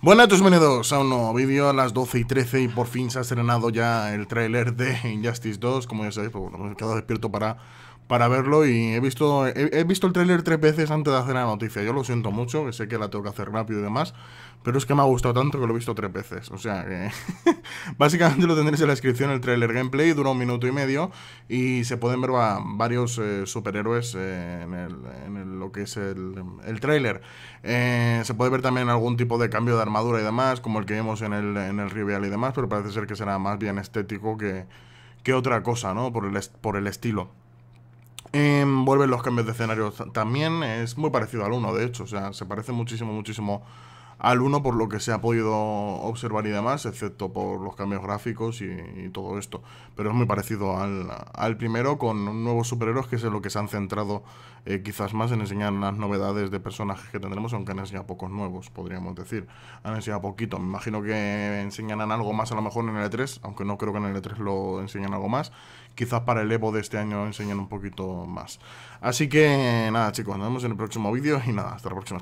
Bueno, tus pues, bienvenidos a un nuevo vídeo a las 12 y 13 y por fin se ha estrenado ya el tráiler de Injustice 2, como ya sabéis, pues, me he quedado despierto para, para verlo y he visto, he, visto el tráiler tres veces antes de hacer la noticia, yo lo siento mucho, que sé que la tengo que hacer rápido y demás, pero es que me ha gustado tanto que lo he visto tres veces, o sea que básicamente lo tendréis en la descripción, el tráiler gameplay, dura un minuto y medio y se pueden ver varios eh, superhéroes eh, en, el, en lo que es el, el tráiler, eh, se puede ver también algún tipo de cambio de armadura y demás, como el que vemos en el, en el y demás, pero parece ser que será más bien estético que, que otra cosa, ¿no? Por el, por el estilo. Em, vuelven los cambios de escenario también, es muy parecido al uno, de hecho, o sea, se parece muchísimo, muchísimo al 1 por lo que se ha podido observar y demás, excepto por los cambios gráficos y, todo esto. Pero es muy parecido al, primero con nuevos superhéroes, que es en lo que se han centrado eh, quizás más en enseñar las novedades de personajes que tendremos, aunque han enseñado pocos nuevos, podríamos decir. Han enseñado poquito. Me imagino que enseñarán algo más a lo mejor en el E3, aunque no creo que en el E3 lo enseñen algo más. Quizás para el Evo de este año enseñen un poquito más. Así que nada chicos, nos vemos en el próximo vídeo y nada, hasta la próxima.